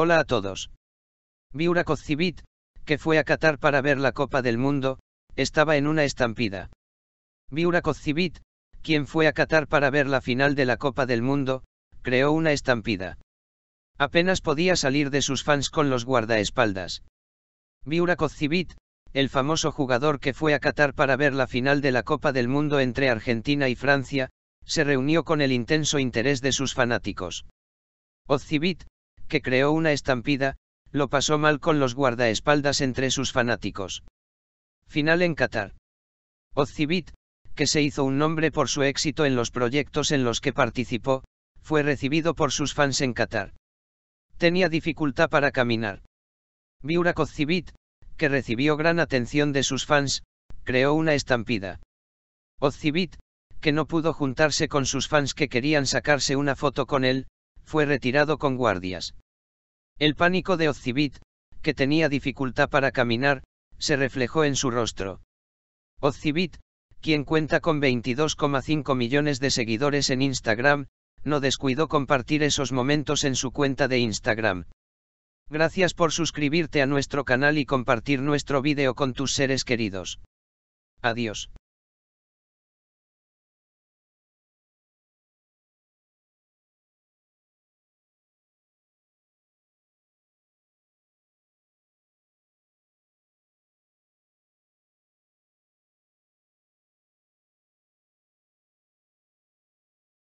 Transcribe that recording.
Hola a todos. Viura Cozcivit, que fue a Qatar para ver la Copa del Mundo, estaba en una estampida. Viura Cozcivit, quien fue a Qatar para ver la final de la Copa del Mundo, creó una estampida. Apenas podía salir de sus fans con los guardaespaldas. Viura Cozcivit, el famoso jugador que fue a Qatar para ver la final de la Copa del Mundo entre Argentina y Francia, se reunió con el intenso interés de sus fanáticos. Ozcivit, que creó una estampida, lo pasó mal con los guardaespaldas entre sus fanáticos. Final en Qatar. Ozcibit, que se hizo un nombre por su éxito en los proyectos en los que participó, fue recibido por sus fans en Qatar. Tenía dificultad para caminar. Biurak Ozcibit, que recibió gran atención de sus fans, creó una estampida. Ocibit, que no pudo juntarse con sus fans que querían sacarse una foto con él, fue retirado con guardias. El pánico de Ozcibit, que tenía dificultad para caminar, se reflejó en su rostro. Ozcibit, quien cuenta con 22,5 millones de seguidores en Instagram, no descuidó compartir esos momentos en su cuenta de Instagram. Gracias por suscribirte a nuestro canal y compartir nuestro vídeo con tus seres queridos. Adiós.